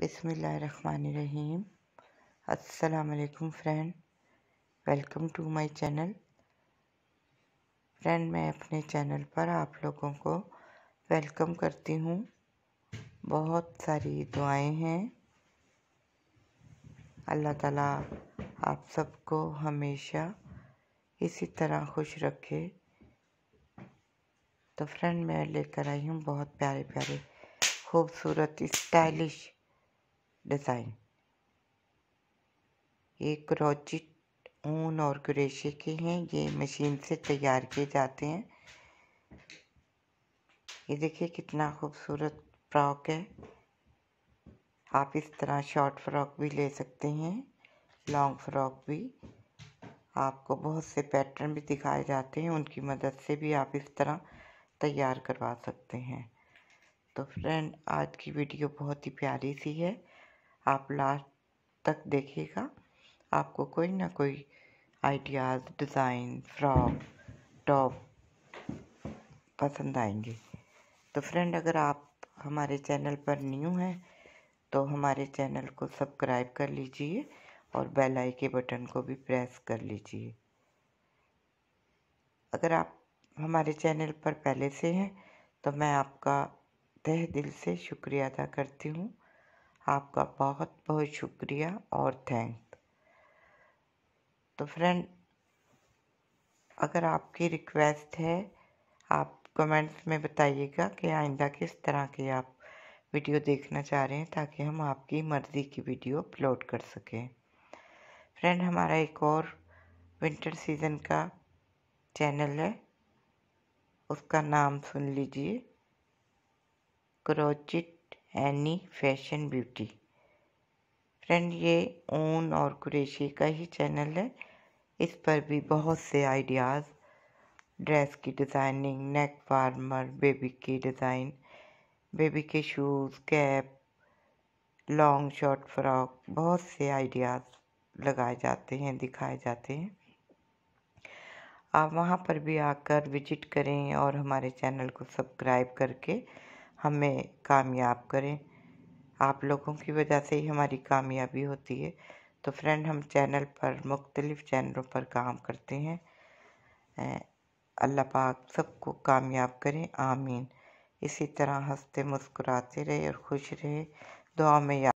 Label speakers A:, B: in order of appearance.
A: बिसमीम अस्सलाम friend welcome to my channel friend मैं अपने चैनल पर आप लोगों को वेलकम करती हूँ बहुत सारी दुआएं हैं अल्लाह ताला आप सबको हमेशा इसी तरह खुश रखे तो फ्रेंड मैं लेकर आई हूँ बहुत प्यारे प्यारे खूबसूरत स्टाइलिश डिज़ाइन ये क्रोचिट ऊन और क्रेशे के हैं ये मशीन से तैयार किए जाते हैं ये देखिए कितना खूबसूरत फ्रॉक है आप इस तरह शॉर्ट फ्रॉक भी ले सकते हैं लॉन्ग फ्रॉक भी आपको बहुत से पैटर्न भी दिखाए जाते हैं उनकी मदद से भी आप इस तरह तैयार करवा सकते हैं तो फ्रेंड आज की वीडियो बहुत ही प्यारी सी है आप लास्ट तक देखिएगा आपको कोई ना कोई आइडियाज़ डिज़ाइन फ्रॉक टॉप पसंद आएंगे तो फ्रेंड अगर आप हमारे चैनल पर न्यू हैं तो हमारे चैनल को सब्सक्राइब कर लीजिए और बेल आई के बटन को भी प्रेस कर लीजिए अगर आप हमारे चैनल पर पहले से हैं तो मैं आपका तह दिल से शुक्रिया अदा करती हूँ आपका बहुत बहुत शुक्रिया और थैंक तो फ्रेंड अगर आपकी रिक्वेस्ट है आप कमेंट्स में बताइएगा कि आइंदा किस तरह की आप वीडियो देखना चाह रहे हैं ताकि हम आपकी मर्ज़ी की वीडियो अपलोड कर सकें फ्रेंड हमारा एक और विंटर सीज़न का चैनल है उसका नाम सुन लीजिए crochet any fashion beauty friend ये ऊन और कुरेशी का ही चैनल है इस पर भी बहुत से आइडियाज़ ड्रेस की डिज़ाइनिंग नेक फार्मर बेबी की डिज़ाइन बेबी के shoes cap long short frock बहुत से आइडियाज़ लगाए जाते हैं दिखाए जाते हैं आप वहाँ पर भी आकर विजिट करें और हमारे चैनल को सब्सक्राइब करके हमें कामयाब करें आप लोगों की वजह से ही हमारी कामयाबी होती है तो फ्रेंड हम चैनल पर मुख्तलिफ़ चैनलों पर काम करते हैं अल्लाह पाक सबको कामयाब करें आमीन इसी तरह हंसते मुस्कुराते रहे और खुश रहे दुआ में याद